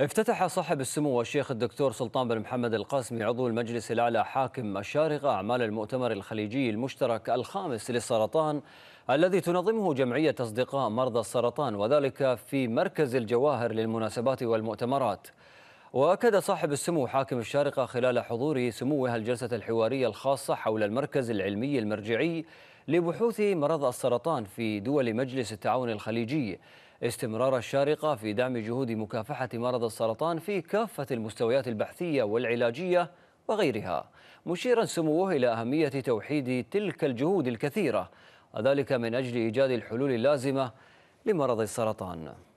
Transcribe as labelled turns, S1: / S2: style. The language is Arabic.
S1: افتتح صاحب السمو الشيخ الدكتور سلطان بن محمد القاسمي عضو المجلس الأعلى حاكم الشارقة أعمال المؤتمر الخليجي المشترك الخامس للسرطان الذي تنظمه جمعية أصدقاء مرضى السرطان وذلك في مركز الجواهر للمناسبات والمؤتمرات وأكد صاحب السمو حاكم الشارقة خلال حضور سموها الجلسة الحوارية الخاصة حول المركز العلمي المرجعي لبحوث مرض السرطان في دول مجلس التعاون الخليجي استمرار الشارقة في دعم جهود مكافحة مرض السرطان في كافة المستويات البحثية والعلاجية وغيرها مشيرا سموه إلى أهمية توحيد تلك الجهود الكثيرة وذلك من أجل إيجاد الحلول اللازمة لمرض السرطان